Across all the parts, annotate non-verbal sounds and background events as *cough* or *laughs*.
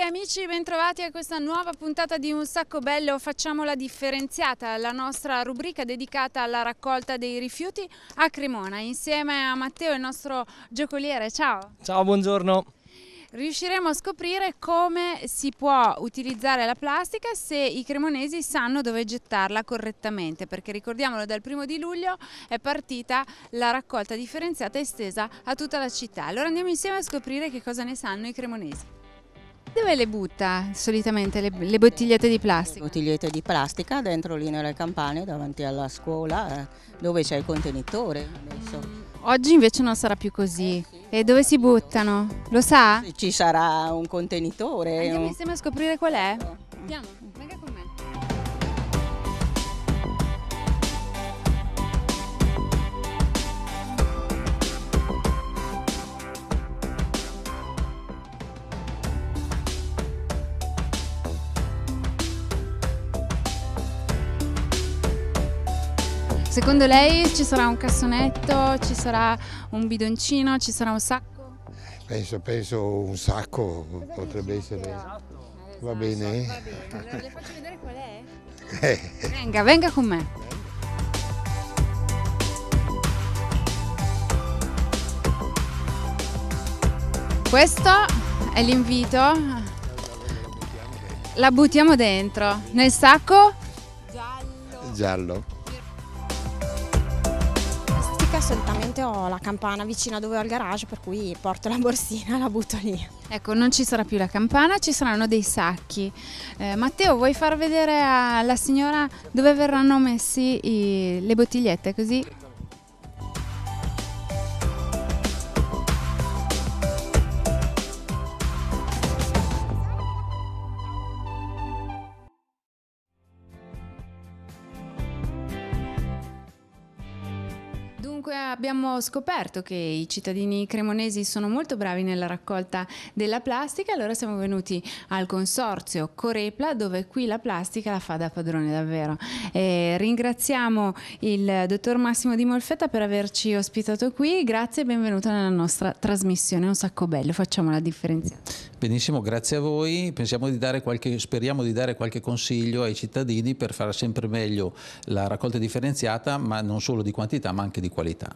Amiche e amici, bentrovati a questa nuova puntata di Un Sacco Bello. Facciamo la differenziata, la nostra rubrica dedicata alla raccolta dei rifiuti a Cremona, insieme a Matteo, il nostro giocoliere. Ciao! Ciao, buongiorno! Riusciremo a scoprire come si può utilizzare la plastica se i cremonesi sanno dove gettarla correttamente, perché ricordiamolo dal primo di luglio è partita la raccolta differenziata estesa a tutta la città. Allora andiamo insieme a scoprire che cosa ne sanno i cremonesi. Dove le butta solitamente le, le, bottigliette di plastica? bottigliette di plastica dentro lì nelle campane davanti alla scuola eh, dove c'è il contenitore. Adesso. Oggi invece non sarà più così. Eh sì. E dove si buttano? Lo sa? Ci sarà un contenitore. Andiamo insieme a scoprire qual è. Piano. Secondo lei ci sarà un cassonetto, ci sarà un bidoncino, ci sarà un sacco? Penso, penso un sacco Vabbè, potrebbe essere. Esatto. Va bene? Esatto, va bene, le faccio vedere qual è? Eh. Venga, venga con me. Questo è l'invito. La buttiamo dentro. Nel sacco? Giallo. Giallo solitamente ho la campana vicina dove ho il garage, per cui porto la borsina e *laughs* la butto lì. Ecco, non ci sarà più la campana, ci saranno dei sacchi. Eh, Matteo, vuoi far vedere alla signora dove verranno messi i, le bottigliette così Comunque abbiamo scoperto che i cittadini cremonesi sono molto bravi nella raccolta della plastica, allora siamo venuti al consorzio Corepla dove qui la plastica la fa da padrone davvero. E ringraziamo il dottor Massimo Di Molfetta per averci ospitato qui, grazie e benvenuto nella nostra trasmissione, un sacco bello, facciamo la differenza. Benissimo, grazie a voi, di qualche, speriamo di dare qualche consiglio ai cittadini per fare sempre meglio la raccolta differenziata, ma non solo di quantità ma anche di qualità varietà?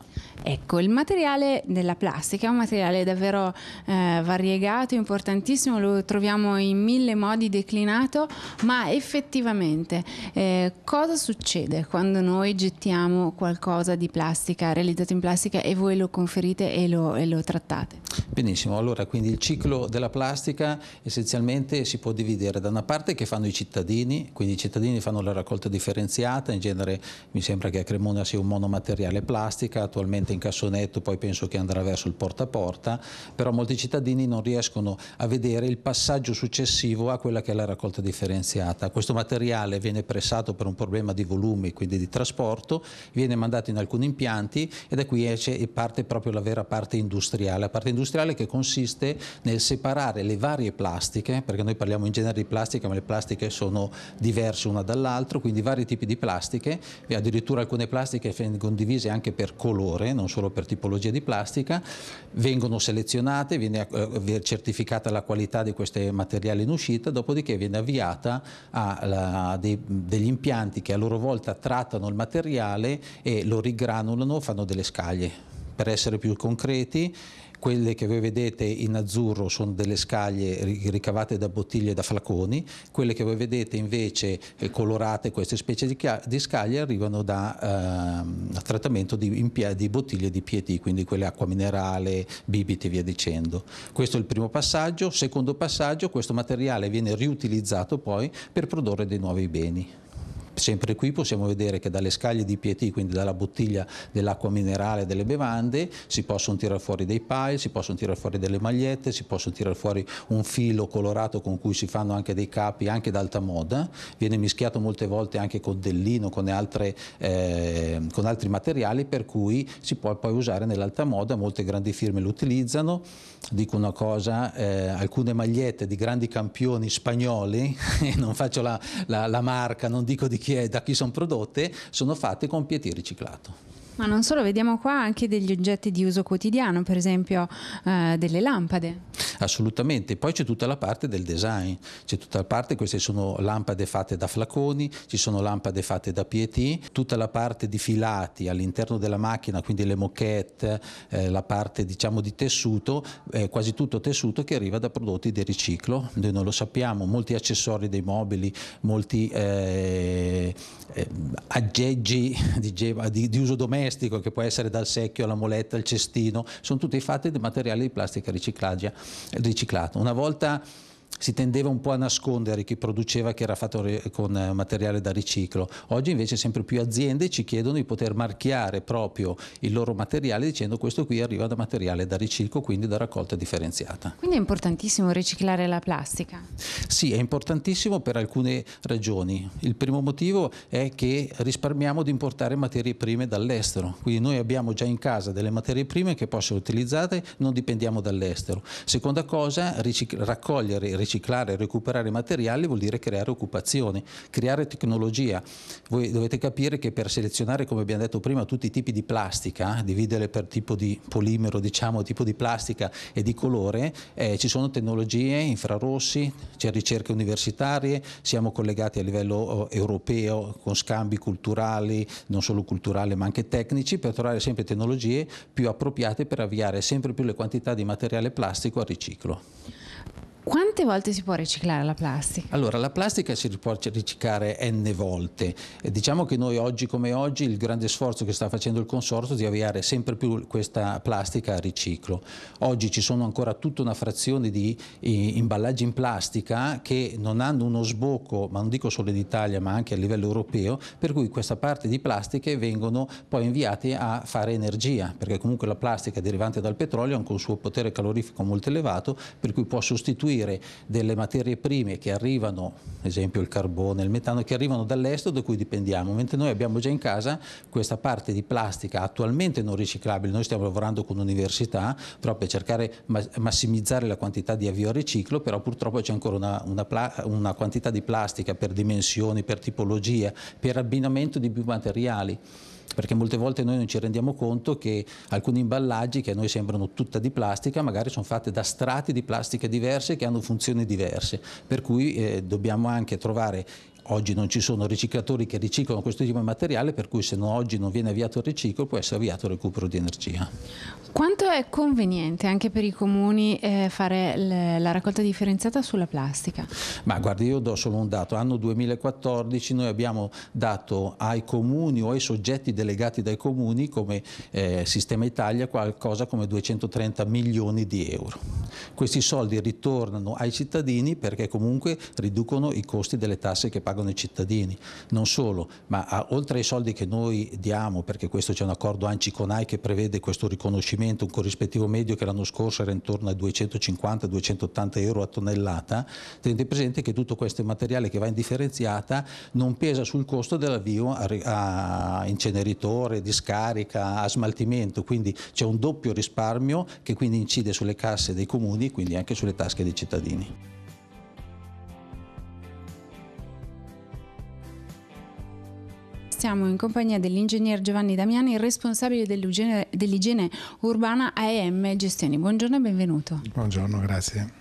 Ecco, il materiale della plastica è un materiale davvero eh, variegato, importantissimo, lo troviamo in mille modi declinato, ma effettivamente eh, cosa succede quando noi gettiamo qualcosa di plastica, realizzato in plastica e voi lo conferite e lo, e lo trattate? Benissimo, allora quindi il ciclo della plastica essenzialmente si può dividere da una parte che fanno i cittadini, quindi i cittadini fanno la raccolta differenziata, in genere mi sembra che a Cremona sia un monomateriale plastica, pubblica, attualmente in cassonetto, poi penso che andrà verso il porta a porta, però molti cittadini non riescono a vedere il passaggio successivo a quella che è la raccolta differenziata. Questo materiale viene pressato per un problema di volumi, quindi di trasporto, viene mandato in alcuni impianti e da qui parte proprio la vera parte industriale, la parte industriale che consiste nel separare le varie plastiche, perché noi parliamo in genere di plastica, ma le plastiche sono diverse una dall'altra, quindi vari tipi di plastiche, e addirittura alcune plastiche vengono divise anche per colore, non solo per tipologia di plastica, vengono selezionate, viene eh, certificata la qualità di questi materiali in uscita, dopodiché viene avviata a degli impianti che a loro volta trattano il materiale e lo rigranulano, fanno delle scaglie per essere più concreti, quelle che voi vedete in azzurro sono delle scaglie ricavate da bottiglie e da flaconi, quelle che voi vedete invece eh, colorate, queste specie di, di scaglie, arrivano da eh, trattamento di, di, bottiglie di PET, quindi quelle acqua minerale, bibite e via dicendo. Questo è il primo passaggio. Secondo passaggio, questo materiale viene riutilizzato poi per produrre dei nuovi beni. Sempre qui possiamo vedere che dalle scaglie di PET, quindi dalla bottiglia dell'acqua minerale delle bevande, si possono tirare fuori dei pai, si possono tirare fuori delle magliette, si possono tirare fuori un filo colorato con cui si fanno anche dei capi, anche d'alta moda, viene mischiato molte volte anche con dellino, con, altre, eh, con altri materiali per cui si può poi usare nell'alta moda, molte grandi firme lo utilizzano, dico una cosa, eh, alcune magliette di grandi campioni spagnoli, *laughs* non faccio la, la, la marca, non dico di chi è, da chi sono prodotte sono fatte con PET riciclato. Ma non solo, vediamo qua anche degli oggetti di uso quotidiano, per esempio eh, delle lampade. Assolutamente, poi c'è tutta la parte del design, c'è tutta la parte, queste sono lampade fatte da flaconi, ci sono lampade fatte da PET, tutta la parte di filati all'interno della macchina, quindi le moquette, eh, la parte diciamo di tessuto, eh, quasi tutto tessuto che arriva da prodotti di riciclo, noi non lo sappiamo, molti accessori dei mobili, molti eh, eh, aggeggi *laughs* di, di uso domestico, domestico, che può essere dal secchio alla moletta, al cestino, sono tutti fatti di materiali di plastica riciclato. Una volta si tendeva un po' a nascondere chi produceva che era fatto con eh, materiale da riciclo. Oggi invece sempre più aziende ci chiedono di poter marchiare proprio il loro materiale dicendo questo qui arriva da materiale da riciclo, quindi da raccolta differenziata. Quindi è importantissimo riciclare la plastica? Sì, è importantissimo per alcune ragioni. Il primo motivo è che risparmiamo di importare materie prime dall'estero, quindi noi abbiamo già in casa delle materie prime che possono essere utilizzate, non dipendiamo dall'estero. Seconda cosa, raccogliere e riciclare riciclare e recuperare materiali vuol dire creare occupazione, creare tecnologia. Voi dovete capire che per selezionare, come abbiamo detto prima, tutti i tipi di plastica, eh, dividere per tipo di polimero, diciamo, tipo di plastica e di colore, eh, ci sono tecnologie, infrarossi, c'è ricerche universitarie, siamo collegati a livello oh, europeo con scambi culturali, non solo culturali ma anche tecnici, per trovare sempre tecnologie più appropriate per avviare sempre più le quantità di materiale plastico al riciclo. Quante volte si può riciclare la plastica? Allora, la plastica si può riciclare n volte. E diciamo che noi oggi come oggi il grande sforzo che sta facendo il consorzio è di avviare sempre più questa plastica a riciclo. Oggi ci sono ancora tutta una frazione di imballaggi in plastica che non hanno uno sbocco, ma non dico solo in Italia, ma anche a livello europeo, per cui questa parte di plastiche vengono poi inviate a fare energia, perché comunque la plastica derivante dal petrolio ha un suo potere calorifico molto elevato, per cui può sostituire usufruire delle materie prime che arrivano, ad esempio il carbone, il metano, che arrivano dall'estero da cui dipendiamo, mentre noi abbiamo già in casa questa parte di plastica attualmente non riciclabile, noi stiamo lavorando con l'università proprio per cercare di massimizzare la quantità di avvio al riciclo, però purtroppo c'è ancora una, una, una quantità di plastica per dimensioni, per tipologia, per abbinamento di più materiali perché molte volte noi non ci rendiamo conto che alcuni imballaggi che a noi sembrano tutta di plastica magari sono fatti da strati di plastica diverse che hanno funzioni diverse, per cui eh, dobbiamo anche trovare Oggi non ci sono riciclatori che riciclano questo tipo di materiale, per cui se oggi non viene avviato il riciclo può essere avviato il recupero di energia. Quanto è conveniente anche per i comuni eh, fare le, la raccolta differenziata sulla plastica? Ma guardi, io do solo un dato. Anno 2014 noi abbiamo dato ai comuni o ai soggetti delegati dai comuni come eh, Sistema Italia qualcosa come 230 milioni di euro. Questi soldi ritornano ai cittadini perché comunque riducono i costi delle tasse che pagano pagano i cittadini. Non solo, ma a, ah, oltre ai soldi che noi diamo, perché questo c'è un accordo ANCI con AI che prevede questo riconoscimento, un corrispettivo medio che l'anno scorso era intorno ai 250-280 euro a tonnellata, tenete presente che tutto questo materiale che va in non pesa sul costo dell'avvio a, a inceneritore, discarica, a smaltimento, quindi c'è un doppio risparmio che quindi incide sulle casse dei comuni e quindi anche sulle tasche dei cittadini. siamo in compagnia dell'ingegner Giovanni Damiani, responsabile dell'igiene, dell'igiene urbana AEM Gestioni. Buongiorno e benvenuto. Buongiorno, grazie.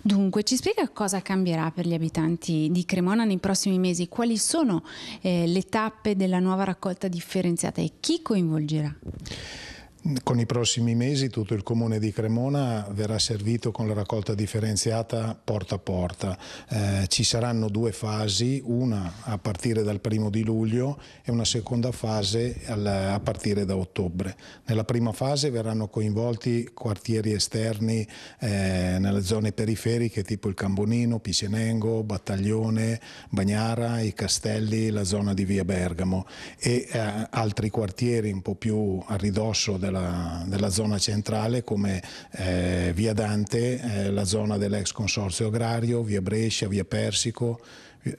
Dunque, ci spiega cosa cambierà per gli abitanti di Cremona nei prossimi mesi? Quali sono eh, le tappe della nuova raccolta differenziata e chi coinvolgerà? Con i prossimi mesi tutto il comune di Cremona verrà servito con la raccolta differenziata porta a porta. Eh, ci saranno due fasi, una a partire dal primo di luglio e una seconda fase al, a partire da ottobre. Nella prima fase verranno coinvolti quartieri esterni eh, nelle zone periferiche tipo il Cambonino, Pisenengo, Battaglione, Bagnara, i Castelli, la zona di Via Bergamo e eh, altri quartieri un po' più a ridosso della della, della zona centrale come eh, via Dante, eh, la zona dell'ex consorzio agrario, via Brescia, via Persico,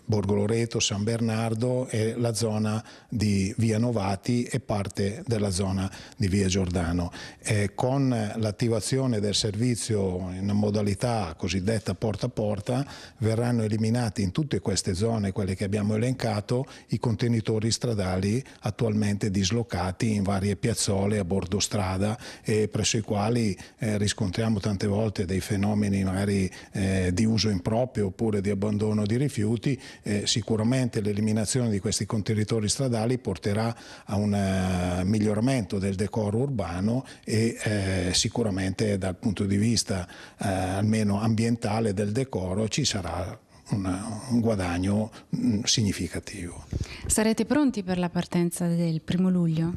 Borgo Loreto, San Bernardo e la zona di Via Novati e parte della zona di Via Giordano. E con l'attivazione del servizio in modalità cosiddetta porta a porta verranno eliminati in tutte queste zone, quelle che abbiamo elencato, i contenitori stradali attualmente dislocati in varie piazzole a bordo strada e presso i quali eh, riscontriamo tante volte dei fenomeni magari eh, di uso improprio oppure di abbandono di rifiuti eh, sicuramente l'eliminazione di questi contenitori stradali porterà a un eh, miglioramento del decoro urbano e eh, sicuramente dal punto di vista eh, almeno ambientale del decoro ci sarà una, un guadagno mm, significativo. Sarete pronti per la partenza del primo luglio?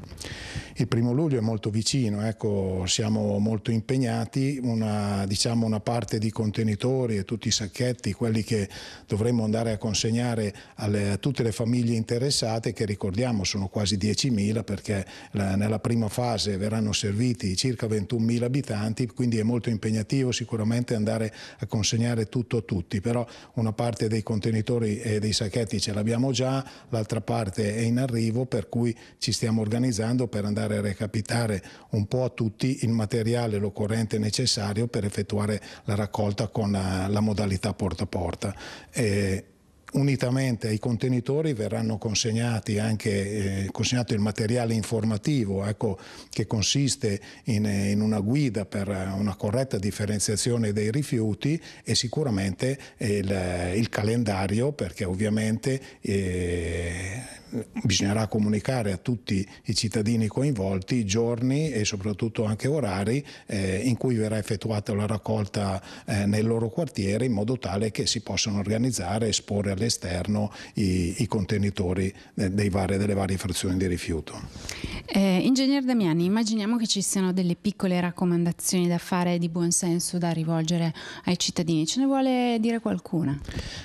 Il primo luglio è molto vicino, ecco, siamo molto impegnati, una, diciamo una parte di contenitori e tutti i sacchetti, quelli che dovremmo andare a consegnare alle, a tutte le famiglie interessate, che ricordiamo sono quasi 10.000 perché la, nella prima fase verranno serviti circa 21.000 abitanti, quindi è molto impegnativo sicuramente andare a consegnare tutto a tutti, però una parte dei contenitori e dei sacchetti ce l'abbiamo già, l'altra parte è in arrivo, per cui ci stiamo organizzando per andare a recapitare un po' a tutti il materiale, l'occorrente necessario per effettuare la raccolta con la, eh, la modalità porta a porta. E, unitamente ai contenitori verranno consegnati anche, eh, consegnato il materiale informativo ecco, che consiste in, eh, in, una guida per una corretta differenziazione dei rifiuti e sicuramente il, il calendario perché ovviamente eh, bisognerà comunicare a tutti i cittadini coinvolti i giorni e soprattutto anche orari eh, in cui verrà effettuata la raccolta eh, nel loro quartiere in modo tale che si possano organizzare e esporre all'esterno i, i, contenitori eh, vari, delle varie frazioni di rifiuto. Eh, ingegner Damiani, immaginiamo che ci siano delle piccole raccomandazioni da fare di buonsenso da rivolgere ai cittadini, ce ne vuole dire qualcuna?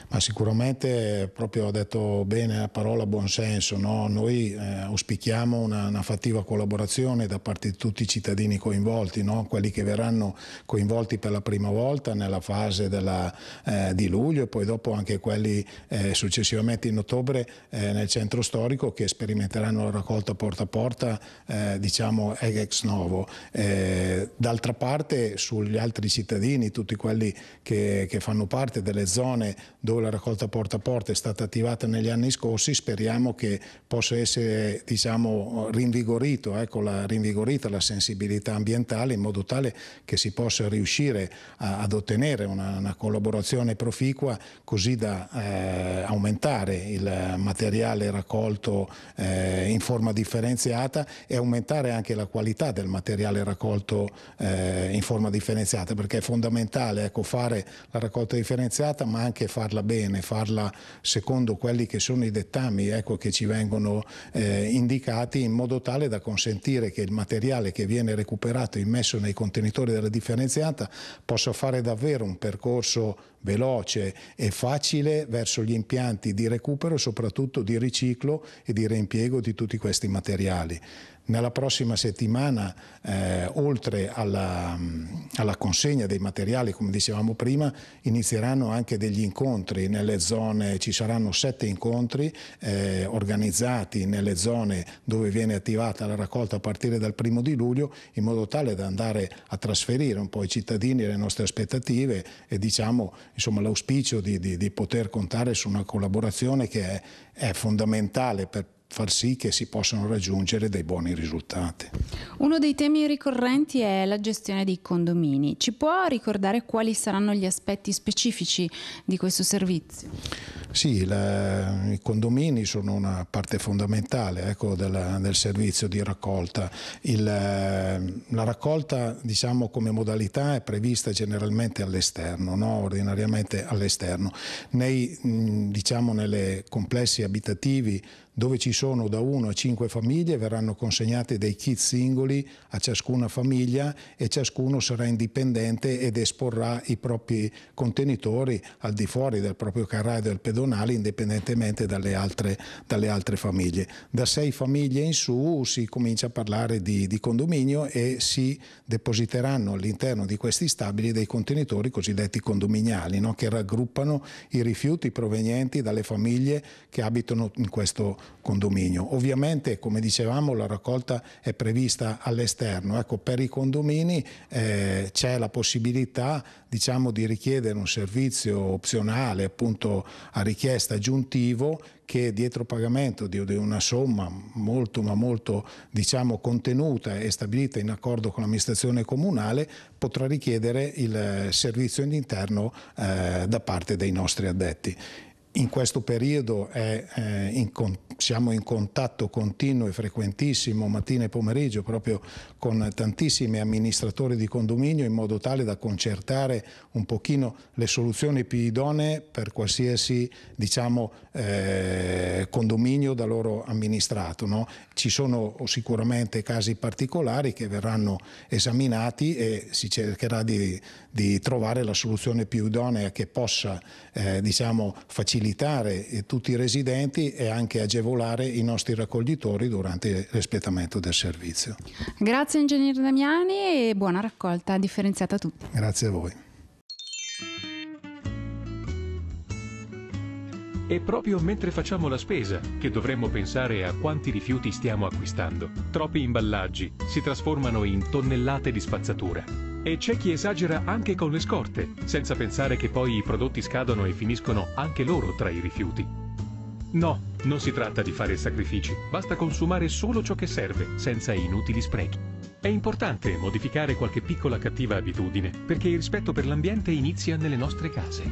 Ma sicuramente proprio ha detto bene la parola buonsenso senso. No? Noi eh, auspichiamo una, una, fattiva collaborazione da parte di tutti i cittadini coinvolti, no? quelli che verranno coinvolti per la prima volta nella fase della, eh, di luglio e poi dopo anche quelli eh, successivamente in ottobre eh, nel centro storico che sperimenteranno la raccolta porta a porta eh, diciamo ex novo. Eh, d'altra parte sugli altri cittadini, tutti quelli che, che fanno parte delle zone dove la raccolta porta a porta è stata attivata negli anni scorsi, speriamo che che possa essere diciamo, rinvigorito, ecco, la, rinvigorita la sensibilità ambientale in modo tale che si possa riuscire a, ad ottenere una, una, collaborazione proficua così da eh, aumentare il materiale raccolto eh, in forma differenziata e aumentare anche la qualità del materiale raccolto eh, in forma differenziata perché è fondamentale ecco, fare la raccolta differenziata ma anche farla bene, farla secondo quelli che sono i dettami ecco, che ci vengono eh, indicati in modo tale da consentire che il materiale che viene recuperato e immesso nei contenitori della differenziata possa fare davvero un percorso veloce e facile verso gli impianti di recupero soprattutto di riciclo e di reimpiego di tutti questi materiali. Nella prossima settimana, eh, oltre alla, alla, consegna dei materiali, come dicevamo prima, inizieranno anche degli incontri nelle zone, ci saranno sette incontri eh, organizzati nelle zone dove viene attivata la raccolta a partire dal primo di luglio, in modo tale da andare a trasferire un po' i cittadini le nostre aspettative e diciamo l'auspicio di, di, di, poter contare su una collaborazione che è, è fondamentale per far sì che si possano raggiungere dei buoni risultati. Uno dei temi ricorrenti è la gestione dei condomini. Ci può ricordare quali saranno gli aspetti specifici di questo servizio? Sì, la, i condomini sono una parte fondamentale ecco, della, del servizio di raccolta. Il, eh, la raccolta diciamo, come modalità è prevista generalmente all'esterno, no? ordinariamente all'esterno. Nei diciamo, nelle complessi abitativi dove ci sono da 1 a 5 famiglie, verranno consegnati dei kit singoli a ciascuna famiglia e ciascuno sarà indipendente ed esporrà i propri contenitori al di fuori del proprio carraio del pedonale indipendentemente dalle altre, dalle altre famiglie. Da 6 famiglie in su si comincia a parlare di, di condominio e si depositeranno all'interno di questi stabili dei contenitori cosiddetti condominiali no? che raggruppano i rifiuti provenienti dalle famiglie che abitano in questo, condominio. Ovviamente, come dicevamo, la raccolta è prevista all'esterno. Ecco, per i condomini eh, c'è la possibilità diciamo, di richiedere un servizio opzionale, appunto a richiesta aggiuntivo, che dietro pagamento di una somma molto ma molto diciamo, contenuta e stabilita in accordo con l'amministrazione comunale potrà richiedere il servizio all'interno eh, da parte dei nostri addetti in questo periodo è, eh, in con, siamo in contatto continuo e frequentissimo mattina e pomeriggio proprio con tantissimi amministratori di condominio in modo tale da concertare un pochino le soluzioni più idonee per qualsiasi diciamo, eh, condominio da loro amministrato. No? Ci sono sicuramente casi particolari che verranno esaminati e si cercherà di, di trovare la soluzione più idonea che possa eh, diciamo, facilitare facilitare tutti i residenti e anche agevolare i nostri raccoglitori durante l'espletamento del servizio. Grazie Ingegner Damiani e buona raccolta differenziata a tutti. Grazie a voi. È proprio mentre facciamo la spesa che dovremmo pensare a quanti rifiuti stiamo acquistando. Troppi imballaggi si trasformano in tonnellate di spazzatura. E c'è chi esagera anche con le scorte, senza pensare che poi i prodotti scadono e finiscono anche loro tra i rifiuti. No, non si tratta di fare sacrifici, basta consumare solo ciò che serve, senza inutili sprechi. È importante modificare qualche piccola cattiva abitudine, perché il rispetto per l'ambiente inizia nelle nostre case.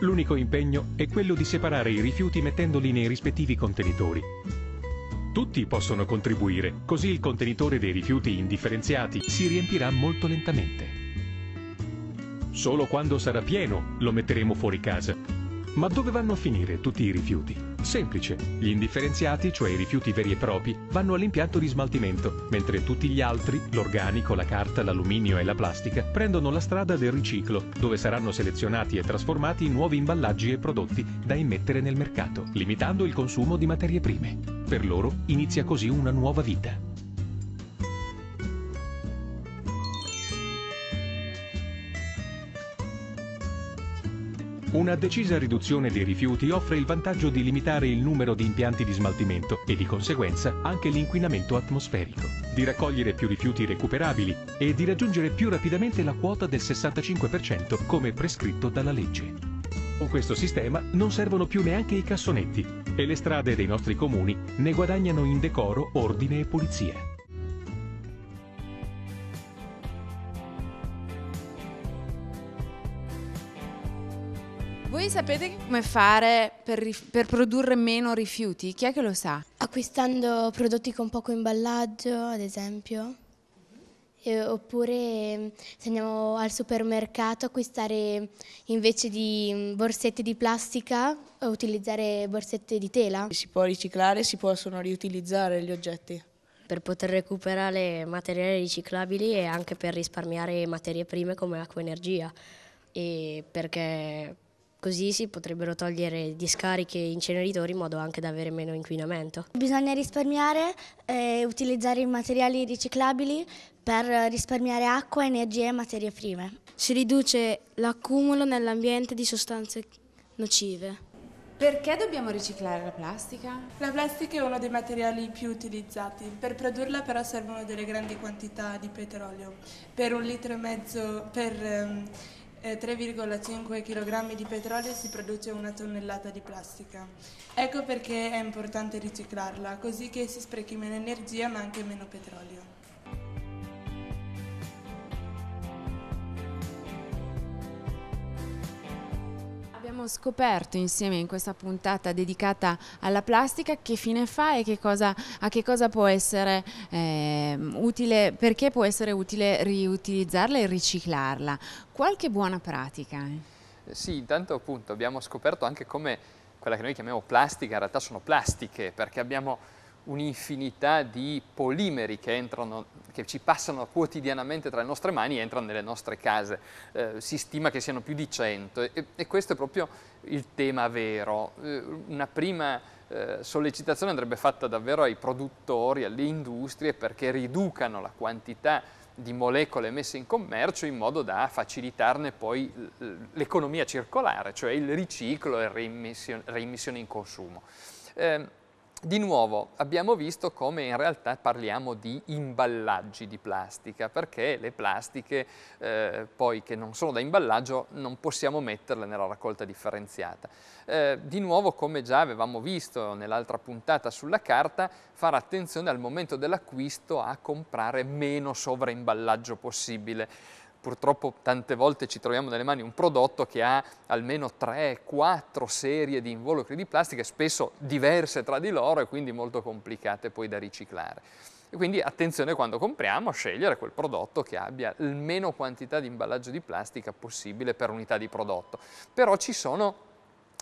L'unico impegno è quello di separare i rifiuti mettendoli nei rispettivi contenitori. Tutti possono contribuire, così il contenitore dei rifiuti indifferenziati si riempirà molto lentamente. Solo quando sarà pieno lo metteremo fuori casa. Ma dove vanno a finire tutti i rifiuti? Semplice, gli indifferenziati, cioè i rifiuti veri e propri, vanno all'impianto di smaltimento, mentre tutti gli altri, l'organico, la carta, l'alluminio e la plastica, prendono la strada del riciclo, dove saranno selezionati e trasformati nuovi imballaggi e prodotti da immettere nel mercato, limitando il consumo di materie prime. Per loro inizia così una nuova vita. Una decisa riduzione dei rifiuti offre il vantaggio di limitare il numero di impianti di smaltimento e di conseguenza anche l'inquinamento atmosferico, di raccogliere più rifiuti recuperabili e di raggiungere più rapidamente la quota del 65% come prescritto dalla legge. Con questo sistema non servono più neanche i cassonetti e le strade dei nostri comuni ne guadagnano in decoro, ordine e pulizia. Voi sapete come fare per, per, produrre meno rifiuti? Chi è che lo sa? Acquistando prodotti con poco imballaggio, ad esempio. E, oppure mm, se andiamo al supermercato acquistare mm, invece di mm, borsette di plastica utilizzare borsette di tela. Si può riciclare, si possono riutilizzare gli oggetti per poter recuperare materiali riciclabili e anche per risparmiare materie prime come acqua e energia e perché Così si potrebbero togliere discariche e inceneritori in modo anche da avere meno inquinamento. Bisogna risparmiare e utilizzare i materiali riciclabili per risparmiare acqua, energia e materie prime. Si riduce l'accumulo nell'ambiente di sostanze nocive. Perché dobbiamo riciclare la plastica? La plastica è uno dei materiali più utilizzati. Per produrla però servono delle grandi quantità di petrolio. Per un litro e mezzo, per, ehm, 3,5 eh, kg di petrolio si produce una tonnellata di plastica. Ecco perché è importante riciclarla, così che si sprechi meno energia ma anche meno petrolio. abbiamo scoperto insieme in questa puntata dedicata alla plastica che fine fa e che cosa, a che cosa può essere eh, utile, perché può essere utile riutilizzarla e riciclarla. Qualche buona pratica? Eh? Sì, intanto appunto abbiamo scoperto anche come quella che noi chiamiamo plastica in realtà sono plastiche perché abbiamo un'infinità di polimeri che, entrano, che, ci passano quotidianamente tra le nostre mani e entrano nelle nostre case. Eh, si stima che siano più di 100 e, e questo è proprio il tema vero. Eh, una prima eh, sollecitazione andrebbe fatta davvero ai produttori, alle industrie perché riducano la quantità di molecole messe in commercio in modo da facilitarne poi l'economia circolare, cioè il riciclo e la reimmissione in consumo. Ehm, di nuovo abbiamo visto come in realtà parliamo di imballaggi di plastica perché le plastiche eh, poi che non sono da imballaggio non possiamo metterle nella raccolta differenziata. Eh, di nuovo come già avevamo visto nell'altra puntata sulla carta fare attenzione al momento dell'acquisto a comprare meno sovraimballaggio possibile purtroppo tante volte ci troviamo nelle mani un prodotto che ha almeno 3-4 serie di involucri di plastica, spesso diverse tra di loro e quindi molto complicate poi da riciclare. E quindi attenzione quando compriamo a scegliere quel prodotto che abbia il meno quantità di imballaggio di plastica possibile per unità di prodotto. Però ci sono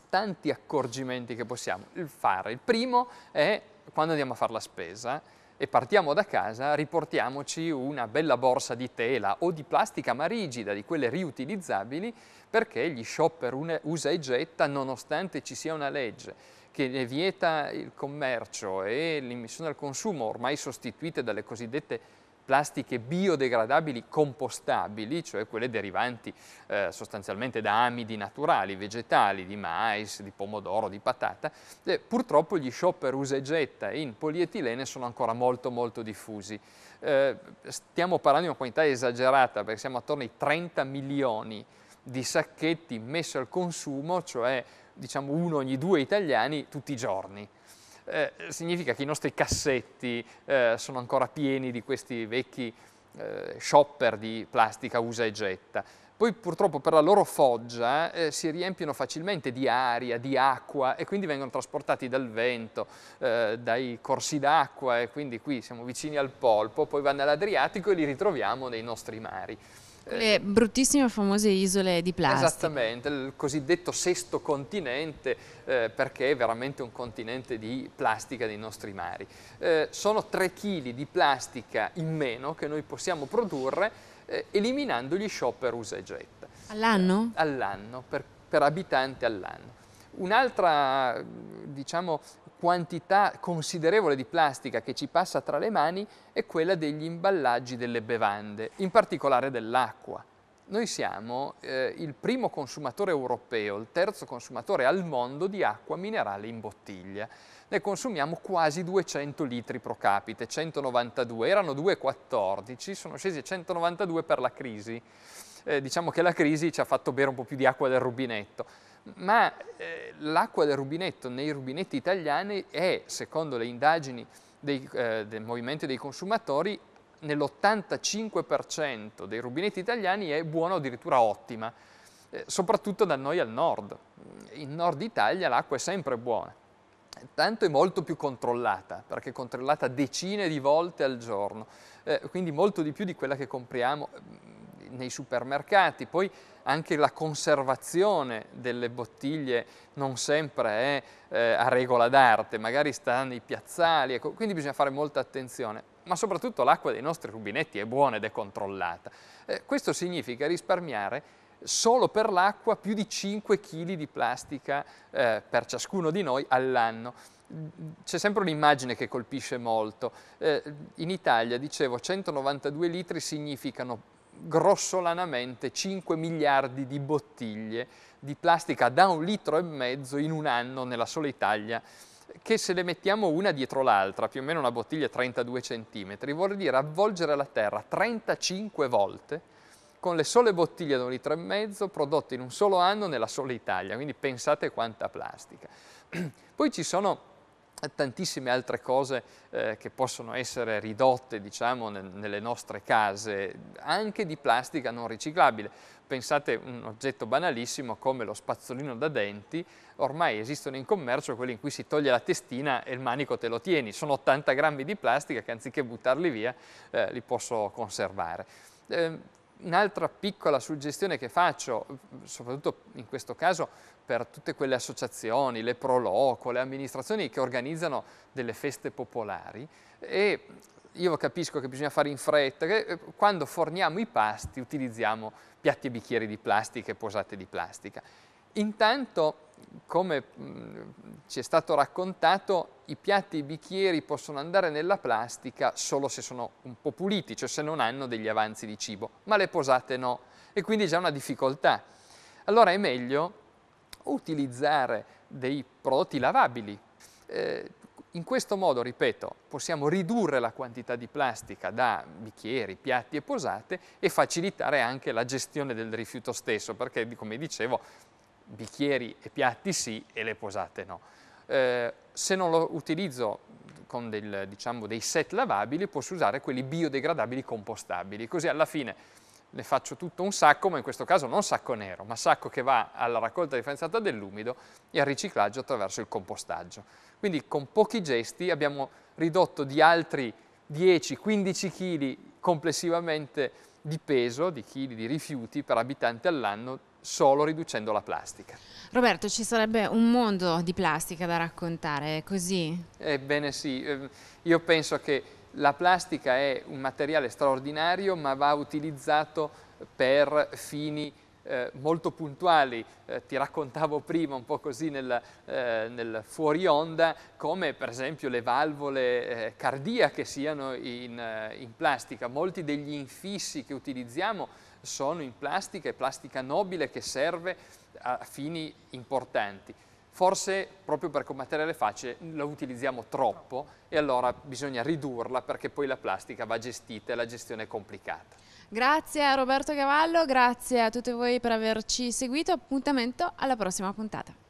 tanti accorgimenti che possiamo fare. Il primo è quando andiamo a fare la spesa, e partiamo da casa, riportiamoci una bella borsa di tela o di plastica ma rigida, di quelle riutilizzabili, perché gli shopper usa e getta, nonostante ci sia una legge che ne vieta il commercio e l'immissione al consumo, ormai sostituite dalle cosiddette plastiche biodegradabili compostabili, cioè quelle derivanti eh, sostanzialmente da amidi naturali, vegetali, di mais, di pomodoro, di patata, eh, purtroppo gli shopper usa e getta in polietilene sono ancora molto molto diffusi. Eh, stiamo parlando di una quantità esagerata perché siamo attorno ai 30 milioni di sacchetti messi al consumo, cioè diciamo uno ogni due italiani tutti i giorni eh, significa che i nostri cassetti eh, sono ancora pieni di questi vecchi eh, shopper di plastica usa e getta. Poi purtroppo per la loro foggia eh, si riempiono facilmente di aria, di acqua e quindi vengono trasportati dal vento, eh, dai corsi d'acqua e quindi qui siamo vicini al polpo, poi vanno all'Adriatico e li ritroviamo nei nostri mari. Le bruttissime famose isole di plastica. Esattamente, il cosiddetto sesto continente, eh, perché è veramente un continente di plastica dei nostri mari. Eh, sono 3 kg di plastica in meno che noi possiamo produrre eh, eliminando gli shopper usa e getta. All'anno? all'anno, per, per abitante all'anno. Un'altra diciamo, quantità considerevole di plastica che ci passa tra le mani è quella degli imballaggi delle bevande, in particolare dell'acqua. Noi siamo eh, il primo consumatore europeo, il terzo consumatore al mondo di acqua minerale in bottiglia. Ne consumiamo quasi 200 litri pro capite, 192, erano 2,14, sono scesi a 192 per la crisi. Eh, diciamo che la crisi ci ha fatto bere un po' più di acqua del rubinetto ma eh, l'acqua del rubinetto nei rubinetti italiani è, secondo le indagini dei, eh, del Movimento dei Consumatori, nell'85% dei rubinetti italiani è buona o addirittura ottima, eh, soprattutto da noi al nord. In nord Italia l'acqua è sempre buona, tanto è molto più controllata, perché è controllata decine di volte al giorno, eh, quindi molto di più di quella che compriamo nei supermercati, poi anche la conservazione delle bottiglie non sempre è eh, a regola d'arte, magari sta nei piazzali, ecco, quindi bisogna fare molta attenzione. Ma soprattutto l'acqua dei nostri rubinetti è buona ed è controllata. Eh, questo significa risparmiare solo per l'acqua più di 5 kg di plastica eh, per ciascuno di noi all'anno. C'è sempre un'immagine che colpisce molto. Eh, in Italia, dicevo, 192 litri significano grossolanamente 5 miliardi di bottiglie di plastica da un litro e mezzo in un anno nella sola Italia che se le mettiamo una dietro l'altra, più o meno una bottiglia 32 centimetri, vuol dire avvolgere la terra 35 volte con le sole bottiglie da un litro e mezzo prodotte in un solo anno nella sola Italia, quindi pensate quanta plastica. *clears throat* Poi ci sono tantissime altre cose eh, che possono essere ridotte diciamo, ne, nelle nostre case, anche di plastica non riciclabile. Pensate un oggetto banalissimo come lo spazzolino da denti, ormai esistono in commercio quelli in cui si toglie la testina e il manico te lo tieni, sono 80 grammi di plastica che anziché buttarli via eh, li posso conservare. Eh, Un'altra piccola suggestione che faccio, soprattutto in questo caso per tutte quelle associazioni, le proloco, le amministrazioni che organizzano delle feste popolari, è io capisco che bisogna fare in fretta, che eh, quando forniamo i pasti utilizziamo piatti e bicchieri di plastica e posate di plastica. Intanto come mm, ci è stato raccontato, i piatti e i bicchieri possono andare nella plastica solo se sono un po' puliti, cioè se non hanno degli avanzi di cibo, ma le posate no, e quindi già una difficoltà. Allora è meglio utilizzare dei prodotti lavabili. Eh, in questo modo, ripeto, possiamo ridurre la quantità di plastica da bicchieri, piatti e posate e facilitare anche la gestione del rifiuto stesso, perché come dicevo bicchieri e piatti sì e le posate no. Eh, se non lo utilizzo con del, diciamo, dei set lavabili posso usare quelli biodegradabili compostabili, così alla fine ne faccio tutto un sacco, ma in questo caso non sacco nero, ma sacco che va alla raccolta differenziata dell'umido e al riciclaggio attraverso il compostaggio. Quindi con pochi gesti abbiamo ridotto di altri 10-15 kg complessivamente di peso, di chili di rifiuti per abitante all'anno solo riducendo la plastica. Roberto, ci sarebbe un mondo di plastica da raccontare, è così? Ebbene sì, ehm, io penso che la plastica è un materiale straordinario ma va utilizzato per fini eh, molto puntuali, eh, ti raccontavo prima un po' così nel, eh, nel fuori onda, come per esempio le valvole eh, cardiache siano in, eh, in, plastica. Molti degli infissi che utilizziamo sono in plastica e plastica nobile che serve a fini importanti. Forse proprio perché combattere materiale facce lo utilizziamo troppo e allora bisogna ridurla perché poi la plastica va gestita e la gestione è complicata. Grazie a Roberto Cavallo, grazie a tutti voi per averci seguito, appuntamento alla prossima puntata.